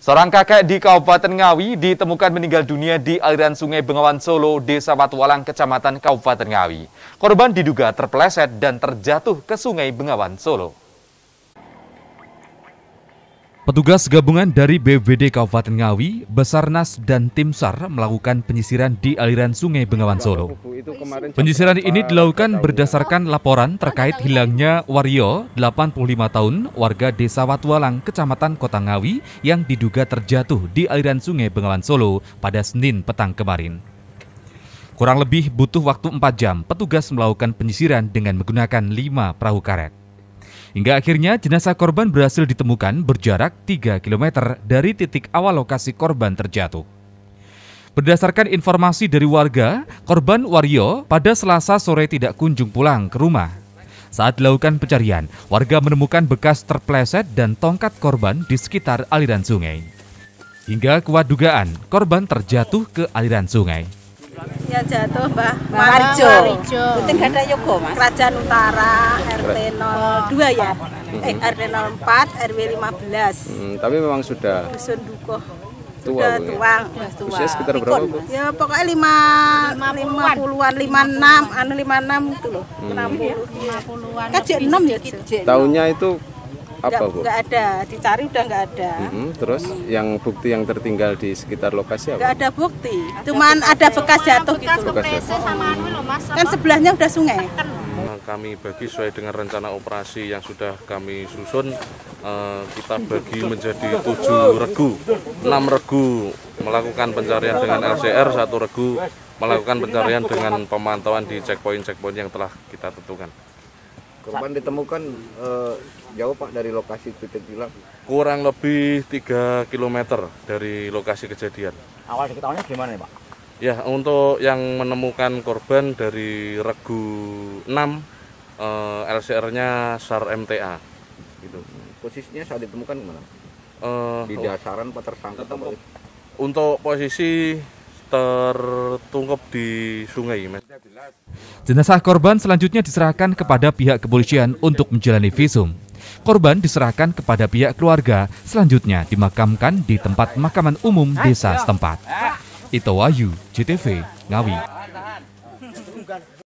Seorang kakek di Kabupaten Ngawi ditemukan meninggal dunia di aliran sungai Bengawan Solo, Desa Watualang, Kecamatan Kabupaten Ngawi. Korban diduga terpeleset dan terjatuh ke sungai Bengawan Solo. Petugas gabungan dari BBD Kabupaten Ngawi, Basarnas, dan Tim SAR melakukan penyisiran di aliran Sungai Bengawan Solo. Penyisiran ini dilakukan berdasarkan laporan terkait hilangnya Wario, 85 tahun, warga Desa Watualang, Kecamatan Kota Ngawi, yang diduga terjatuh di aliran Sungai Bengawan Solo pada Senin petang kemarin. Kurang lebih butuh waktu 4 jam, petugas melakukan penyisiran dengan menggunakan 5 perahu karet. Hingga akhirnya jenazah korban berhasil ditemukan berjarak 3 km dari titik awal lokasi korban terjatuh. Berdasarkan informasi dari warga, korban Wario pada selasa sore tidak kunjung pulang ke rumah. Saat dilakukan pencarian, warga menemukan bekas terpleset dan tongkat korban di sekitar aliran sungai. Hingga kuat dugaan, korban terjatuh ke aliran sungai. Ya jatuh Mbah Warjo. Marjo. Kerajaan Utara. RT 02 ya hmm. eh, RT 04 RW 15 hmm, tapi memang sudah dusun dukuh tua sudah ya? tua, tua. usia sekitar berapa bu? ya pokoknya lima lima puluhan lima enam anu lima enam itu loh enam hmm. puluh iya, lima puluhan Kecil kan enam ya tahunnya itu apa bu? Enggak ada, dicari udah enggak ada. Mm -hmm. Terus -hmm. yang bukti yang tertinggal di sekitar lokasi apa? Enggak ada bukti, cuman ada bekas jatuh bekas gitu. Bekas jatuh. Sama anu loh, mas, kan sebelahnya udah sungai kami bagi sesuai dengan rencana operasi yang sudah kami susun eh, kita bagi menjadi tujuh regu enam regu melakukan pencarian dengan LCR satu regu melakukan pencarian dengan pemantauan di checkpoint-checkpoint yang telah kita tentukan korban ditemukan eh, jauh Pak dari lokasi titik hilang kurang lebih 3 km dari lokasi kejadian awal diketahuinya gimana Pak? Ya, untuk yang menemukan korban dari regu 6 uh, eh, LCR-nya SAR MTA gitu. Posisinya saat ditemukan gimana? Uh, di dasaran apa tersangkut apa? Gitu? Untuk posisi tertungkap di sungai, Mas. Jenazah korban selanjutnya diserahkan kepada pihak kepolisian untuk menjalani visum. Korban diserahkan kepada pihak keluarga, selanjutnya dimakamkan di tempat pemakaman umum desa setempat. Ito Wahyu, JTV, Ngawi.